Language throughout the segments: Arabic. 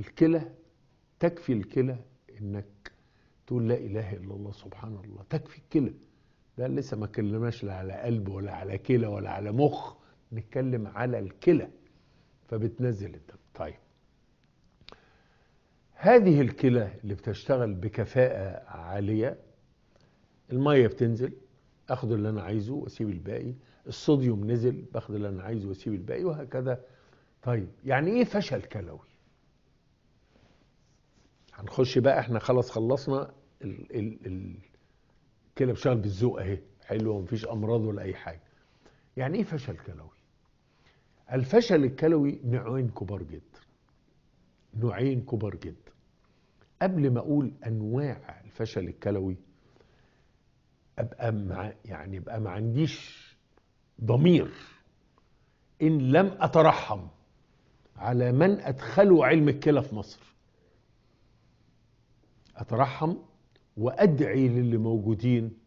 الكلى تكفي الكلى انك تقول لا اله الا الله سبحان الله تكفي الكلى ده لسه ما كلمناش لا على قلب ولا على كلى ولا على مخ نتكلم على الكلى فبتنزل الدم طيب هذه الكلى اللي بتشتغل بكفاءة عالية المية بتنزل اخد اللي انا عايزه واسيب الباقي الصوديوم نزل باخد اللي انا عايزه واسيب الباقي وهكذا طيب يعني ايه فشل كلوي هنخش بقى احنا خلاص خلصنا ال ال ال كده بتشتغل بالذوق اهي حلوه ومفيش امراض ولا اي حاجه يعني ايه فشل كلوي الفشل الكلوي نوعين كبار جدا نوعين كبار جدا قبل ما اقول انواع الفشل الكلوي ابقى مع يعني ابقى ما عنديش ضمير ان لم اترحم على من ادخلوا علم الكلى في مصر أترحم وأدعي للي موجودين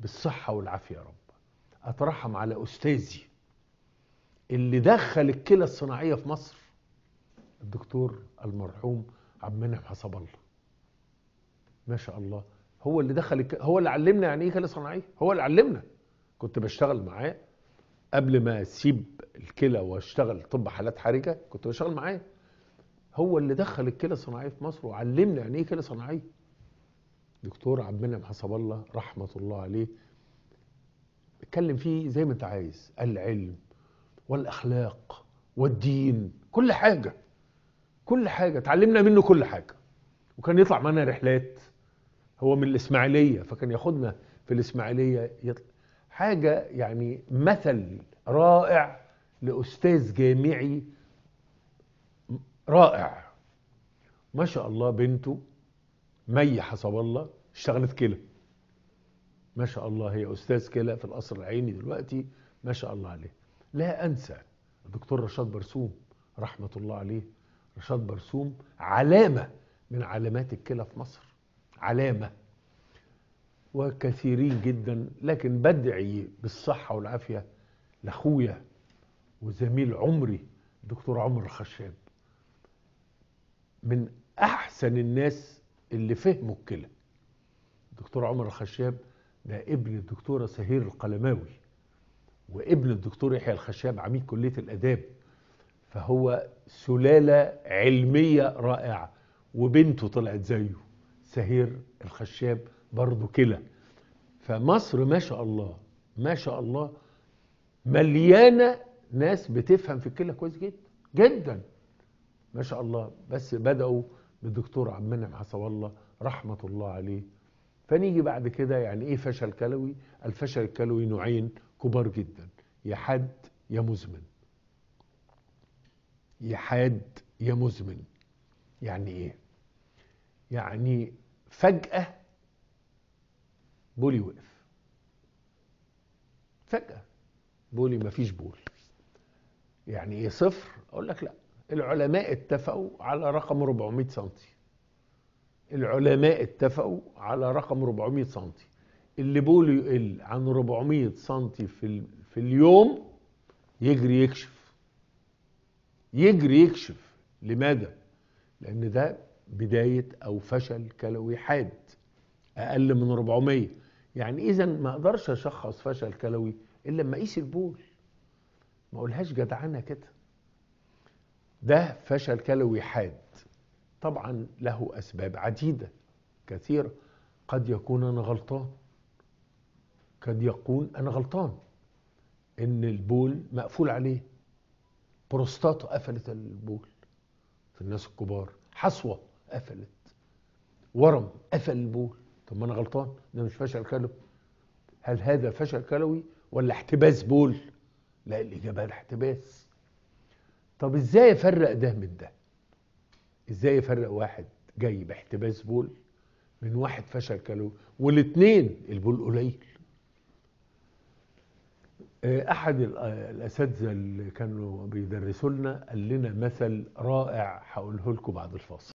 بالصحة والعافية يا رب أترحم على أستاذي اللي دخل الكلى الصناعية في مصر الدكتور المرحوم عبد المنعم حسب الله ما شاء الله هو اللي دخل هو اللي علمنا يعني ايه كلى صناعيه هو اللي علمنا كنت بشتغل معاه قبل ما اسيب الكلى واشتغل طب حالات حرجه كنت بشتغل معاه هو اللي دخل الكلى الصناعيه في مصر وعلمنا يعني ايه كلى صناعيه دكتور عبد المنعم حسب الله رحمه الله عليه اتكلم فيه زي ما انت عايز العلم والاخلاق والدين كل حاجه كل حاجه اتعلمنا منه كل حاجه وكان يطلع معانا رحلات هو من الاسماعيليه فكان ياخدنا في الاسماعيليه يطلع حاجه يعني مثل رائع لاستاذ جامعي رائع ما شاء الله بنته مي حسب الله اشتغلت كلى ما شاء الله هي استاذ كلى في القصر العيني دلوقتي ما شاء الله عليه لا انسى الدكتور رشاد برسوم رحمه الله عليه رشاد برسوم علامه من علامات الكلى في مصر علامه وكثيرين جدا لكن بدعي بالصحه والعافيه لاخويا وزميل عمري الدكتور عمر الخشاب من احسن الناس اللي فهموا الكلى الدكتور عمر الخشاب ده ابن الدكتورة سهير القلماوي وابن الدكتور يحيى الخشاب عميد كلية الآداب فهو سلالة علمية رائعة وبنته طلعت زيه سهير الخشاب برضه كلى فمصر ما شاء الله ما شاء الله مليانة ناس بتفهم في الكلى كويس جدا جدا ما شاء الله بس بدأوا بالدكتور عبد المنعم حسب الله رحمة الله عليه فنيجي بعد كده يعني ايه فشل كلوي الفشل الكلوي نوعين كبار جدا يا حاد يا مزمن يا حاد يا مزمن يعني ايه يعني فجأة بولي وقف فجأة بولي مفيش بول يعني ايه صفر اقول لك لا العلماء اتفقوا على رقم 400 سم العلماء اتفقوا على رقم 400 سم اللي بوله يقل عن 400 سم في في اليوم يجري يكشف يجري يكشف لماذا لان ده بدايه او فشل كلوي حاد اقل من 400 يعني اذا ما اقدرش اشخص فشل كلوي الا لما اقيس البول ما اقولهاش جدعانه كده ده فشل كلوي حاد طبعا له أسباب عديدة كثيرة قد يكون أنا غلطان قد يكون أنا غلطان إن البول مقفول عليه بروستاتا قفلت البول في الناس الكبار حصوة قفلت ورم قفل البول طب ما أنا غلطان ده مش فشل كلوي هل هذا فشل كلوي ولا احتباس بول لا الإجابة احتباس طب ازاي افرق ده من ده ازاي افرق واحد جاي باحتباس بول من واحد فشل كالوري والاتنين البول قليل آه، احد الاساتذه اللي كانوا بيدرسوا لنا قال لنا مثل رائع هقوله لكم بعد الفاصل